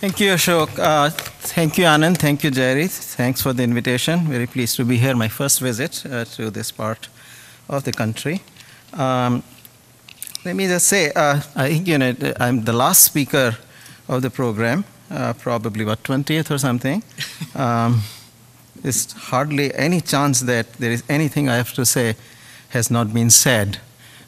Thank you, Ashok. Uh, thank you, Anand. Thank you, Jerry. Thanks for the invitation. Very pleased to be here, my first visit uh, to this part of the country. Um, let me just say, uh, I think you know, I'm the last speaker of the program, uh, probably about 20th or something. Um, there's hardly any chance that there is anything I have to say has not been said.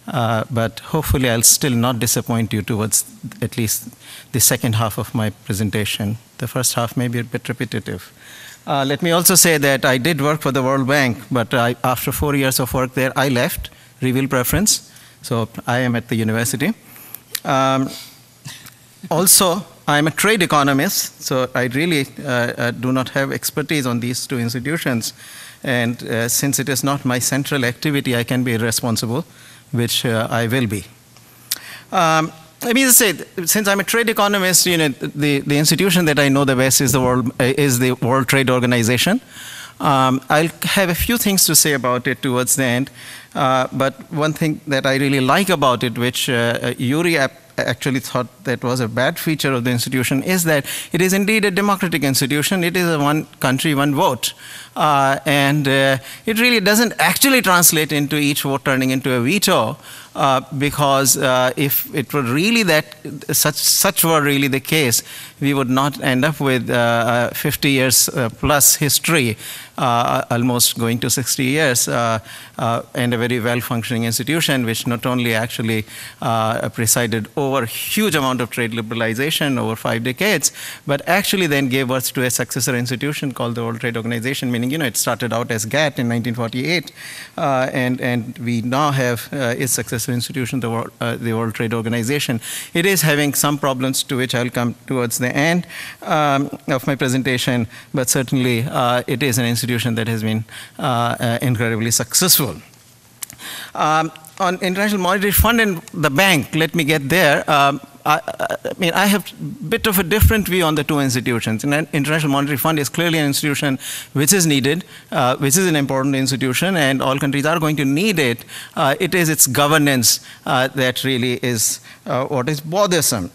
Uh, but hopefully I'll still not disappoint you towards at least the second half of my presentation. The first half may be a bit repetitive. Uh, let me also say that I did work for the World Bank, but I, after four years of work there, I left, reveal preference, so I am at the university. Um, also, I'm a trade economist, so I really uh, uh do not have expertise on these two institutions. And uh, since it is not my central activity, I can be irresponsible which uh, I will be. Um, let me just say, since I'm a trade economist, you know, the, the institution that I know the best is the World, uh, is the World Trade Organization. Um, I'll have a few things to say about it towards the end, uh, but one thing that I really like about it, which uh, Yuri actually thought that was a bad feature of the institution, is that it is indeed a democratic institution. It is a one country, one vote. Uh, and uh, it really doesn't actually translate into each vote turning into a veto, uh, because uh, if it were really that such such were really the case, we would not end up with uh, uh, 50 years plus history, almost going to 60 years, and a very well-functioning institution which not only actually presided over huge amount of trade liberalization over five decades, but actually then gave birth to a successor institution called the World Trade Organization you know, it started out as GATT in 1948, uh, and, and we now have uh, its successor institution, the World, uh, the World Trade Organization. It is having some problems to which I'll come towards the end um, of my presentation, but certainly uh, it is an institution that has been uh, incredibly successful. Um, on International Monetary Fund and the bank, let me get there. Um, I, I, mean, I have a bit of a different view on the two institutions. And International Monetary Fund is clearly an institution which is needed, uh, which is an important institution, and all countries are going to need it. Uh, it is its governance uh, that really is uh, what is bothersome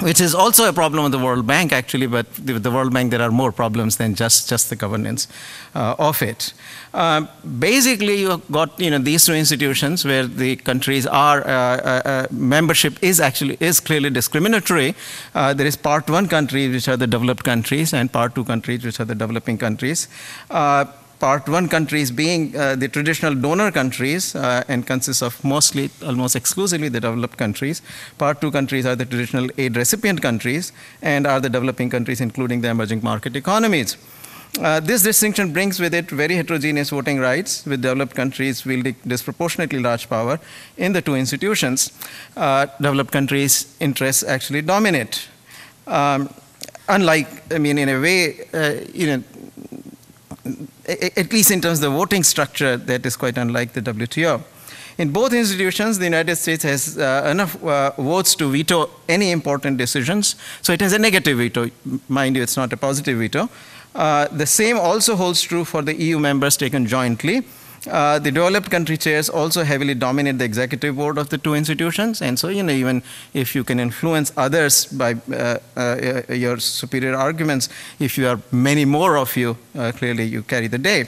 which is also a problem of the World Bank, actually, but with the World Bank, there are more problems than just, just the governance uh, of it. Uh, basically, you've got you know, these two institutions where the countries are, uh, uh, uh membership is actually is clearly discriminatory. Uh, there is part one countries, which are the developed countries, and part two countries, which are the developing countries part one countries being uh, the traditional donor countries uh, and consists of mostly, almost exclusively the developed countries. Part two countries are the traditional aid recipient countries and are the developing countries including the emerging market economies. Uh, this distinction brings with it very heterogeneous voting rights, with developed countries wielding disproportionately large power in the two institutions. Uh, developed countries' interests actually dominate. Um, unlike, I mean, in a way, uh, you know, at least in terms of the voting structure, that is quite unlike the WTO. In both institutions, the United States has uh, enough uh, votes to veto any important decisions, so it has a negative veto. Mind you, it's not a positive veto. Uh, the same also holds true for the EU members taken jointly. Uh, the developed country chairs also heavily dominate the executive board of the two institutions. And so, you know, even if you can influence others by uh, uh, your superior arguments, if you are many more of you, uh, clearly you carry the day.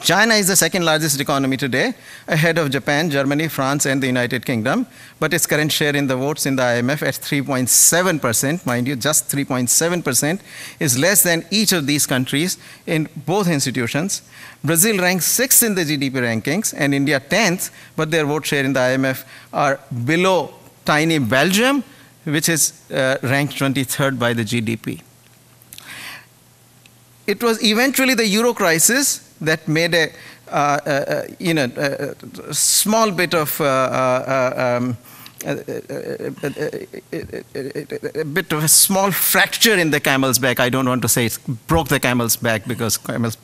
China is the second largest economy today, ahead of Japan, Germany, France, and the United Kingdom. But its current share in the votes in the IMF at 3.7%, mind you, just 3.7%, is less than each of these countries in both institutions. Brazil ranks sixth in the GDP rankings, and India 10th, but their vote share in the IMF are below tiny Belgium, which is uh, ranked 23rd by the GDP. It was eventually the euro crisis that made a, uh, you know, a small bit of um, a bit of a small fracture in the camel's back. I don't want to say it broke the camel's back because camel's,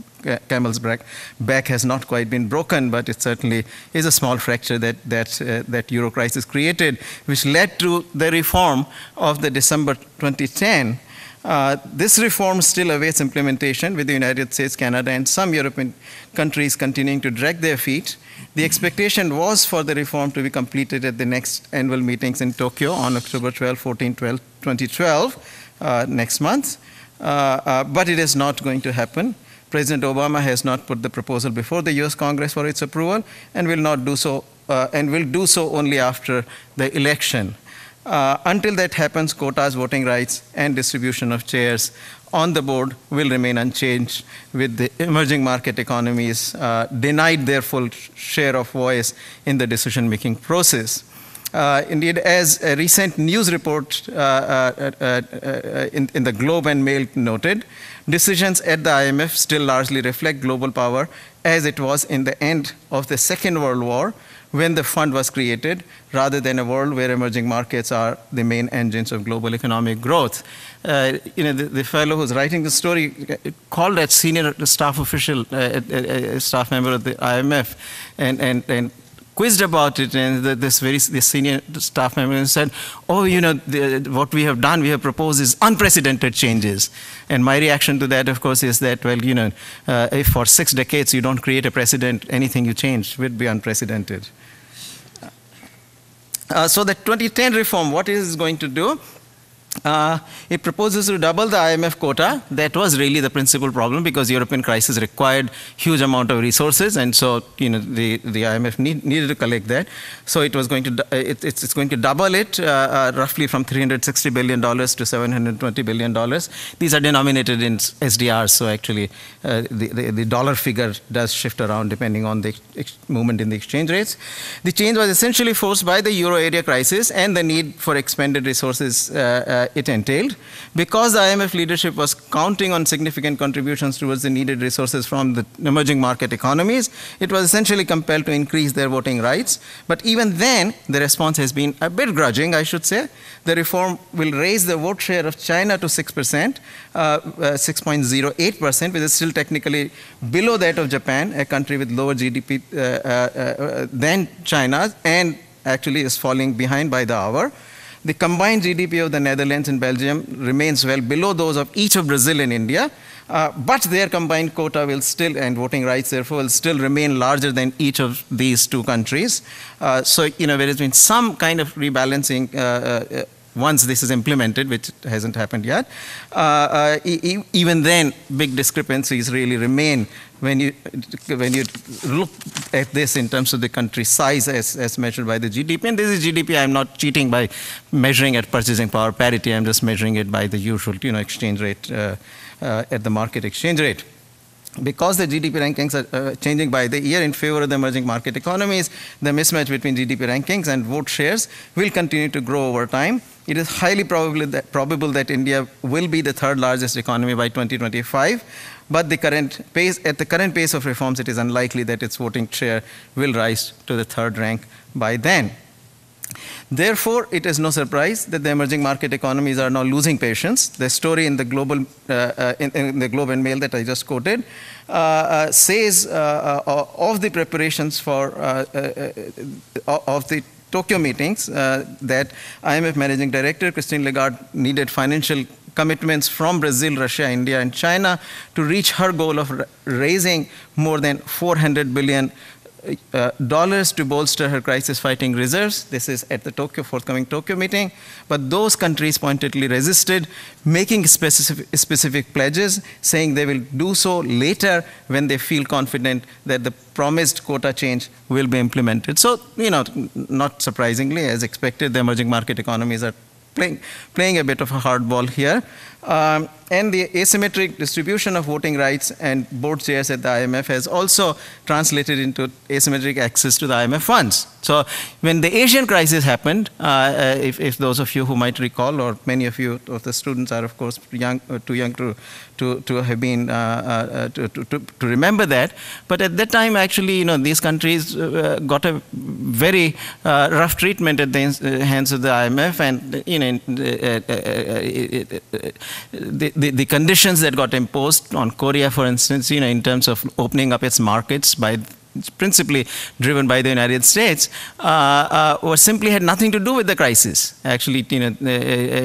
camel's back, back has not quite been broken, but it certainly is a small fracture that, that, uh, that Euro crisis created, which led to the reform of the December 2010 uh, this reform still awaits implementation with the United States, Canada, and some European countries continuing to drag their feet. The expectation was for the reform to be completed at the next annual meetings in Tokyo on October 12, 14, 12, 2012, uh, next month. Uh, uh, but it is not going to happen. President Obama has not put the proposal before the US Congress for its approval and will not do so, uh, and will do so only after the election. Uh, until that happens, quotas, voting rights, and distribution of chairs on the board will remain unchanged, with the emerging market economies uh, denied their full share of voice in the decision making process. Uh, indeed, as a recent news report uh, uh, uh, in, in the Globe and Mail noted, decisions at the IMF still largely reflect global power as it was in the end of the Second World War, when the fund was created, rather than a world where emerging markets are the main engines of global economic growth. Uh, you know, the, the, fellow who's writing the story called that senior staff official, uh, a, uh, a uh, uh, staff member of the IMF, and, and, and quizzed about it, and the, this very senior staff member said, "Oh, you know, the, what we have done, we have proposed is unprecedented changes." And my reaction to that, of course, is that, well, you know, uh, if for six decades you don't create a precedent, anything you change would be unprecedented. Uh, so the 2010 reform, what is going to do? Uh, it proposes to double the IMF quota. That was really the principal problem because European crisis required huge amount of resources, and so you know the, the IMF need, needed to collect that. So it was going to uh, it, it's, it's, going to double it uh, uh, roughly from 360 billion dollars to 720 billion dollars. These are denominated in SDRs, so actually uh, the, the, the dollar figure does shift around depending on the movement in the exchange rates. The change was essentially forced by the euro area crisis and the need for expanded resources uh, it entailed. Because the IMF leadership was counting on significant contributions towards the needed resources from the emerging market economies, it was essentially compelled to increase their voting rights. But even then, the response has been a bit grudging, I should say. The reform will raise the vote share of China to 6%, 6.08%, uh, uh, which is still technically below that of Japan, a country with lower GDP uh, than China, and actually is falling behind by the hour the combined GDP of the Netherlands and Belgium remains well below those of each of Brazil and India, uh, but their combined quota will still, and voting rights therefore, will still remain larger than each of these two countries. Uh, so, you know, there has been some kind of rebalancing uh, uh, once this is implemented, which hasn't happened yet, uh, uh, e even then big discrepancies really remain when you, when you look at this in terms of the country size as, as measured by the GDP, and this is GDP, I'm not cheating by measuring at purchasing power parity, I'm just measuring it by the usual you know, exchange rate, uh, uh, at the market exchange rate. Because the GDP rankings are uh, changing by the year in favor of the emerging market economies, the mismatch between GDP rankings and vote shares will continue to grow over time it is highly probably that, probable that India will be the third largest economy by 2025. But the current pace, at the current pace of reforms, it is unlikely that its voting share will rise to the third rank by then. Therefore, it is no surprise that the emerging market economies are now losing patience. The story in the, global, uh, uh in, in, the Globe and Mail that I just quoted uh, uh says uh, of the preparations for of the Tokyo meetings that IMF Managing Director Christine Lagarde needed financial commitments from Brazil, Russia, India, and China to reach her goal of raising more than 400 billion uh, dollars to bolster her crisis fighting reserves. This is at the Tokyo, forthcoming Tokyo meeting. But those countries pointedly resisted, making specific, specific pledges, saying they will do so later when they feel confident that the promised quota change will be implemented. So, you know, not surprisingly, as expected, the emerging market economies are playing, playing a bit of a hardball here. Um, and the asymmetric distribution of voting rights and board chairs at the IMF has also translated into asymmetric access to the IMF funds. So when the Asian crisis happened, uh, uh, if, if, those of you who might recall, or many of you of the students are of course young, uh, too young to, to, to have been, uh, uh, to, to, to, remember that. But at that time actually, you know, these countries uh, got a very rough treatment at the hands of the IMF and, you know, the, the, the conditions that got imposed on Korea, for instance, you know, in terms of opening up its markets by principally driven by the United States, uh, uh, simply had nothing to do with the crisis. Actually, you know,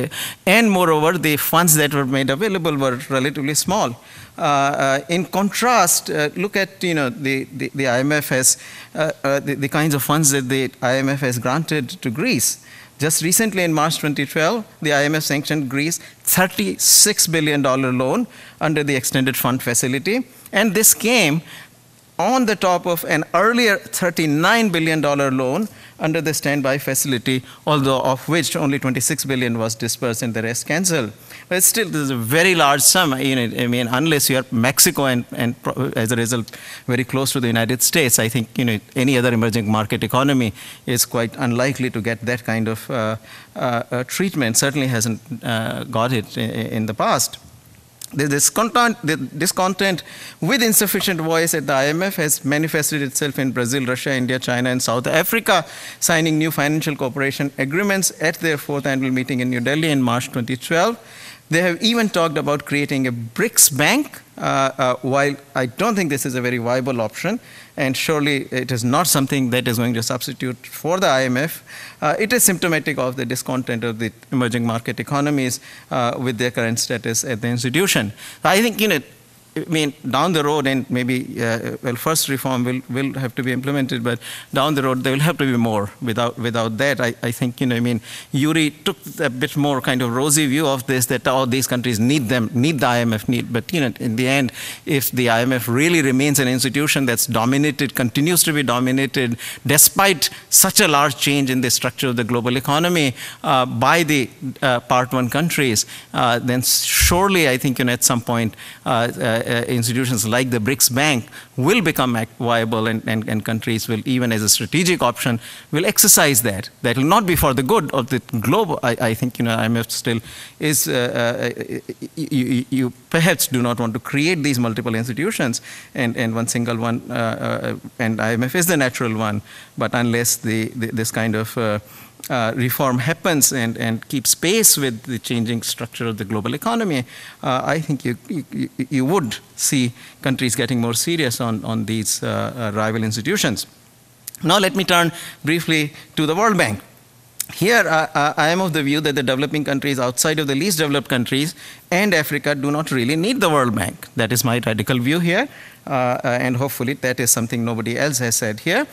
uh, uh and moreover, the funds that were made available were relatively small. Uh, uh, in contrast, look at you know the, the, the IMF has the, the, kinds of funds that the IMF has granted to Greece. Just recently in March 2012, the IMF sanctioned Greece $36 billion loan under the extended fund facility. And this came on the top of an earlier $39 billion loan under the standby facility, although of which only $26 billion was disbursed and the rest canceled. It's still this is a very large sum. You know, I mean, unless you are Mexico and, and as a result very close to the United States, I think you know any other emerging market economy is quite unlikely to get that kind of uh, uh, uh treatment. Certainly hasn't uh, got it in, in the past. The discontent, the discontent with insufficient voice at the IMF has manifested itself in Brazil, Russia, India, China, and South Africa, signing new financial cooperation agreements at their fourth annual meeting in New Delhi in March 2012. They have even talked about creating a BRICS bank, uh, uh, while I don't think this is a very viable option, and surely it is not something that is going to substitute for the IMF. Uh, it is symptomatic of the discontent of the emerging market economies uh, with their current status at the institution. I think, you know, I mean, down the road, and maybe, uh, well, first reform will, will have to be implemented, but down the road, there will have to be more. Without, without that, I, I think, you know, I mean, Yuri took a bit more kind of rosy view of this, that all oh, these countries need them, need the IMF, need, but, you know, in the end, if the IMF really remains an institution that's dominated, continues to be dominated, despite such a large change in the structure of the global economy uh, by the uh, part one countries, uh, then surely, I think, you know, at some point, uh, uh, uh, uh, institutions like the BRICS Bank will become viable and, and, and countries will, even as a strategic option, will exercise that. That will not be for the good of the globe. I, I think you know, IMF still is, uh, you, you, perhaps do not want to create these multiple institutions and, and one single one, and IMF is the natural one. But unless the, the this kind of uh, reform happens and, and keeps pace with the changing structure of the global economy, uh, I think you, you, you, would see countries getting more serious on, on these uh, uh, rival institutions. Now let me turn briefly to the World Bank. Here, uh, uh, I am of the view that the developing countries outside of the least developed countries and Africa do not really need the World Bank. That is my radical view here, and hopefully that is something nobody else has said here.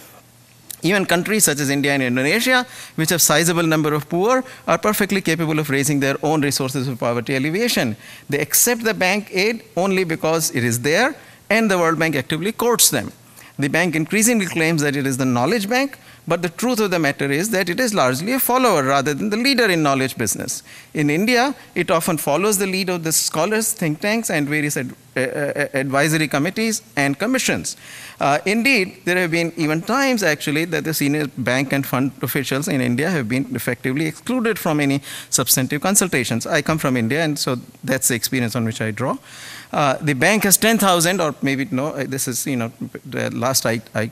Even countries such as India and Indonesia, which have sizable number of poor, are perfectly capable of raising their own resources for poverty alleviation. They accept the bank aid only because it is there and the World Bank actively courts them. The bank increasingly claims that it is the knowledge bank, but the truth of the matter is that it is largely a follower rather than the leader in knowledge business. In India, it often follows the lead of the scholars, think tanks, and various ad uh, uh, uh advisory committees and commissions. Uh, indeed, there have been even times actually that the senior bank and fund officials in India have been effectively excluded from any substantive consultations. I come from India, and so that's the experience on which I draw. Uh, the bank has 10,000 or maybe no, uh, this is, you know, last I, I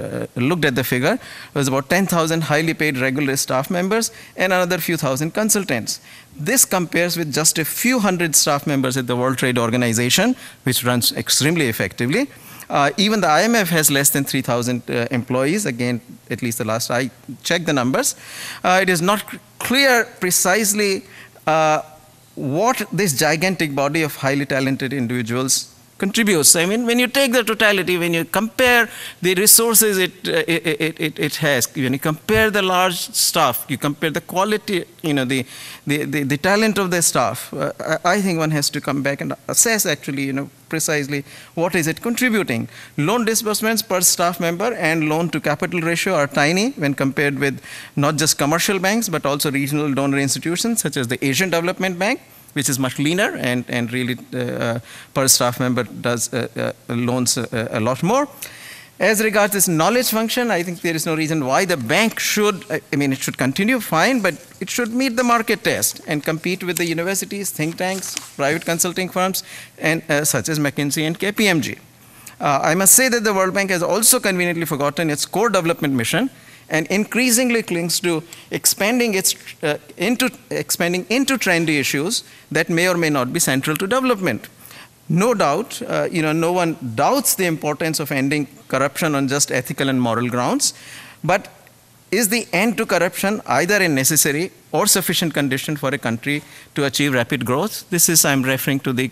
uh, looked at the figure, it was about 10,000 highly paid regular staff members and another few thousand consultants. This compares with just a few hundred staff members at the World Trade Organization, which runs extremely effectively. Uh, even the IMF has less than 3,000 uh, employees. Again, at least the last I checked the numbers. Uh, it is not clear precisely uh, what this gigantic body of highly talented individuals contributes. I mean, when you take the totality, when you compare the resources it, uh, it, it, it, has, when you compare the large staff, you compare the quality, you know, the, the, the, the talent of the staff, uh, I think one has to come back and assess actually, you know, precisely what is it contributing. Loan disbursements per staff member and loan to capital ratio are tiny when compared with not just commercial banks, but also regional donor institutions such as the Asian Development Bank, which is much leaner and, and really uh, uh per staff member does uh, uh loans a, uh, a, lot more. As regards this knowledge function, I think there is no reason why the bank should, I mean, it should continue fine, but it should meet the market test and compete with the universities, think tanks, private consulting firms, and such as McKinsey and KPMG. I must say that the World Bank has also conveniently forgotten its core development mission, and increasingly clings to expanding its, uh, into, expanding into trendy issues that may or may not be central to development. No doubt, uh, you know, no one doubts the importance of ending corruption on just ethical and moral grounds, but is the end to corruption either a necessary or sufficient condition for a country to achieve rapid growth. This is, I'm referring to the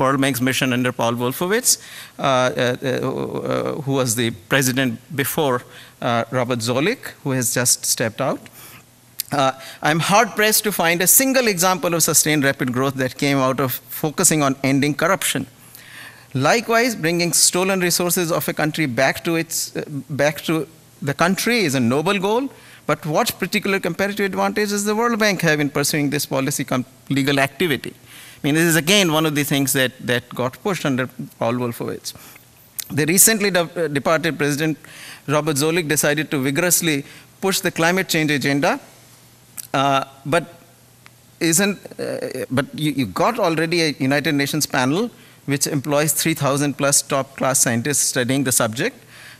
Borlmeg's mission under Paul Wolfowitz, uh, uh, uh, who was the president before uh, Robert Zolik, who has just stepped out. Uh, I'm hard pressed to find a single example of sustained rapid growth that came out of focusing on ending corruption. Likewise, bringing stolen resources of a country back to, its, uh, back to the country is a noble goal, but what particular comparative advantage does the World Bank have in pursuing this policy legal activity? I mean, this is again one of the things that, that got pushed under Paul Wolfowitz. The recently de uh, departed President Robert Zolik decided to vigorously push the climate change agenda, uh, but isn't, uh, but you, you got already a United Nations panel which employs 3,000 plus top class scientists studying the subject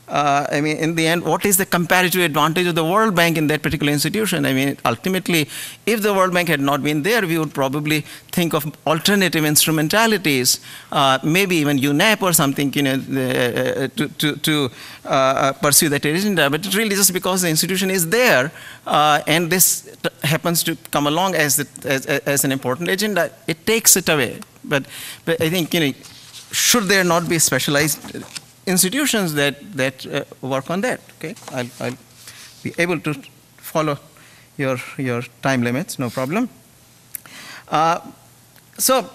uh, I mean, in the end, what is the comparative advantage of the World Bank in that particular institution? I mean, ultimately, if the World Bank had not been there, we would probably think of alternative instrumentalities, uh, maybe even UNEP or something, you know, the, uh, to, to, to uh, uh, pursue that agenda. But really, just because the institution is there, uh, and this happens to come along as, as, as an important agenda, it takes it away. But, but I think, you know, should there not be specialized institutions that, that uh, work on that. Okay, I'll, I'll be able to follow your, your time limits, no problem. Uh, so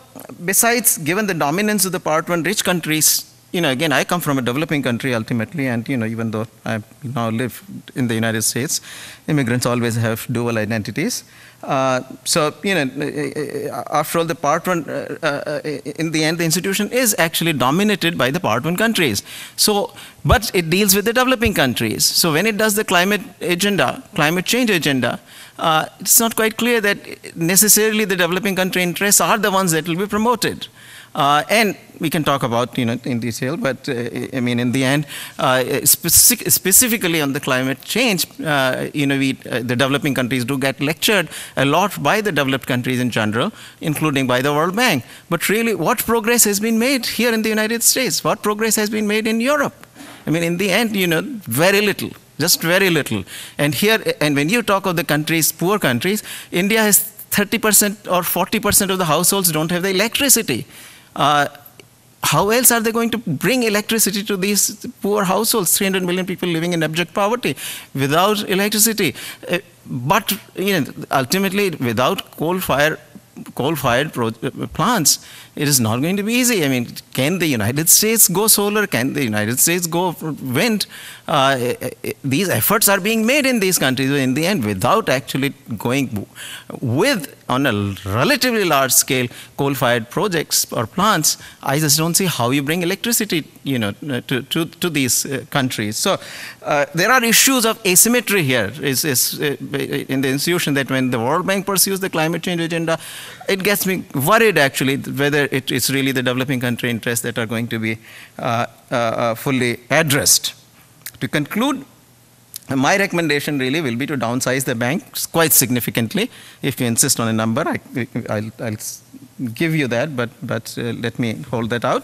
besides, given the dominance of the part one rich countries you know, again, I come from a developing country ultimately, and you know, even though I now live in the United States, immigrants always have dual identities. Uh, so, you know, eh, eh, eh, after all, the part one, uh, uh, in the end, the institution is actually dominated by the part one countries. So, but it deals with the developing countries. So, when it does the climate agenda, climate change agenda, uh, it's not quite clear that necessarily the developing country interests are the ones that will be promoted. Uh, and we can talk about you know in detail, but uh, I mean in the end, uh, specifically on the climate change, uh, you know we uh, the developing countries do get lectured a lot by the developed countries in general, including by the World Bank. But really, what progress has been made here in the United States? What progress has been made in Europe? I mean, in the end, you know, very little just very little. And here, and when you talk of the countries, poor countries, India has 30% or 40% of the households don't have the electricity. Uh, how else are they going to bring electricity to these poor households, 300 million people living in abject poverty, without electricity? Uh, but you know, ultimately, without coal fire coal-fired uh, plants, it is not going to be easy. I mean, can the United States go solar? Can the United States go wind? Uh, eh, eh, eh, these efforts are being made in these countries in the end without actually going with, on a relatively large scale, coal-fired projects or plants. I just don't see how you bring electricity, you know, uh, to, to, to these uh, countries. So uh, there are issues of asymmetry here is, uh, in the institution that when the World Bank pursues the climate change agenda, it gets me worried actually whether it is really the developing country interests that are going to be uh, uh, uh, fully addressed. To conclude, my recommendation really will be to downsize the bank quite significantly. If you insist on a number, I, will give you that, but, but uh, let me hold that out.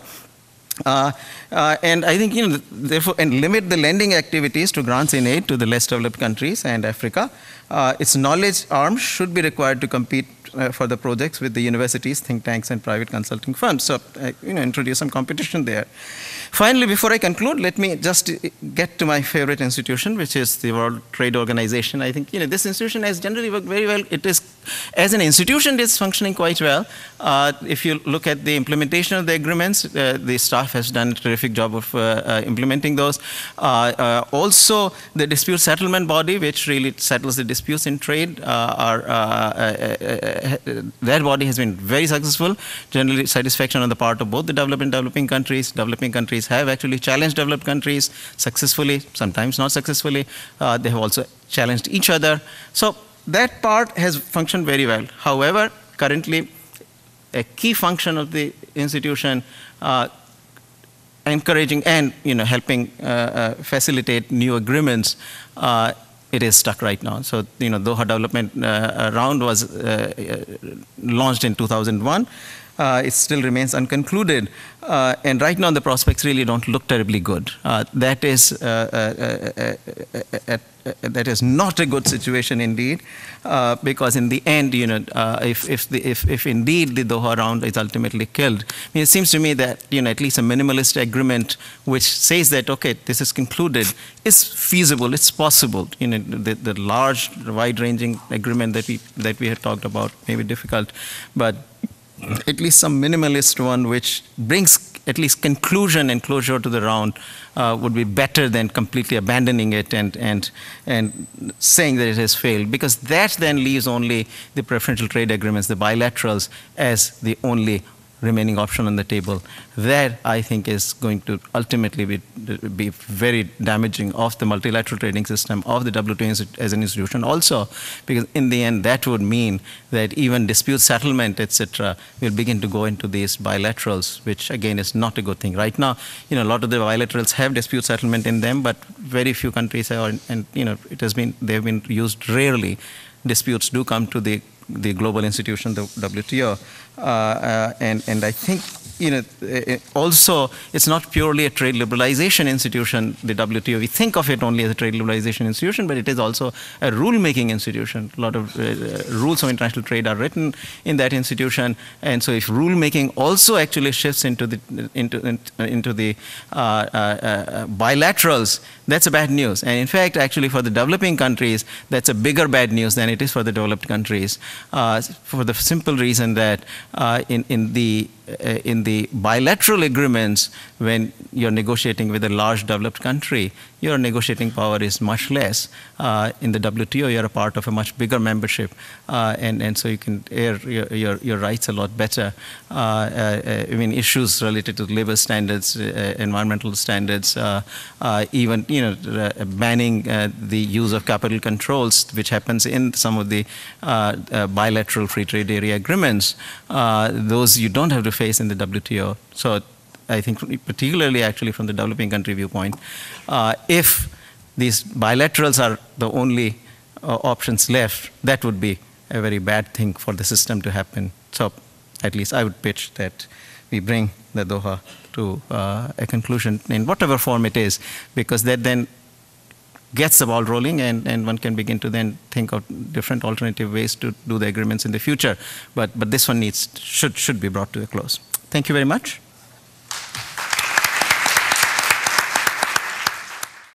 Uh, uh, and I think, you know, therefore, and limit the lending activities to grants in aid to the less developed countries and Africa. Uh, its knowledge arms should be required to compete uh, for the projects with the universities, think tanks, and private consulting firms. So, uh, you know, introduce some competition there. Finally, before I conclude, let me just uh, get to my favorite institution, which is the World Trade Organization. I think, you know, this institution has generally worked very well. It is as an institution, it's functioning quite well. Uh, if you look at the implementation of the agreements, uh, the staff has done a terrific job of uh, uh implementing those. Uh, uh, also, the dispute settlement body, which really settles the disputes in trade, are, that body has been very successful. Generally, satisfaction on the part of both the developed and developing countries. Developing countries have actually challenged developed countries successfully, sometimes not successfully. they have also challenged each other. So that part has functioned very well. However, currently, a key function of the institution uh, encouraging and you know helping uh, uh, facilitate new agreements uh, it is stuck right now so you know doha development uh, uh, round was uh, launched in 2001 uh, it still remains unconcluded. Uh, and right now, the prospects really don't look terribly good. Uh, that is uh, uh, that is not a good situation indeed, because in the end, you know, if if the, if if indeed the Doha round is ultimately killed, I mean, it seems to me that you know at least a minimalist agreement which says that okay, this is concluded is feasible, it's possible. You know, the, the large, wide-ranging agreement that we that we had talked about may be difficult, but at least some minimalist one which brings at least conclusion and closure to the round uh, would be better than completely abandoning it and, and, and saying that it has failed, because that then leaves only the preferential trade agreements, the bilaterals, as the only remaining option on the table. That, I think, is going to ultimately be, be very damaging of the multilateral trading system, of the WTO as an institution also, because in the end, that would mean that even dispute settlement, etc., will begin to go into these bilaterals, which, again, is not a good thing. Right now, you know, a lot of the bilaterals have dispute settlement in them, but very few countries have, and, you know, it has been, they've been used rarely. Disputes do come to the the global institution, the WTO. Uh, uh, and, and I think you know, it also it's not purely a trade liberalization institution, the WTO. We think of it only as a trade liberalization institution, but it is also a rulemaking institution. A lot of uh, uh rules of international trade are written in that institution. And so if rulemaking also actually shifts into the, into, into the uh, uh, bilaterals, that's a bad news. And in fact, actually, for the developing countries, that's a bigger bad news than it is for the developed countries, uh, for the simple reason that uh, in, in, the, uh, in the bilateral agreements, when you're negotiating with a large developed country, your negotiating power is much less. Uh, in the WTO, you're a part of a much bigger membership, uh, and, and so you can air your, your, your rights a lot better. Uh, I mean, issues related to labor standards, environmental standards, even you know, uh, banning uh, the use of capital controls, which happens in some of the uh, bilateral free trade area agreements, those you don't have to face in the WTO. So I think particularly actually from the developing country viewpoint, if these bilaterals are the only options left, that would be a very bad thing for the system to happen. So at least I would pitch that we bring the Doha to uh, a conclusion in whatever form it is, because that then gets the ball rolling and, and one can begin to then think of different alternative ways to do the agreements in the future. But, but this one needs, should, should be brought to a close. Thank you very much.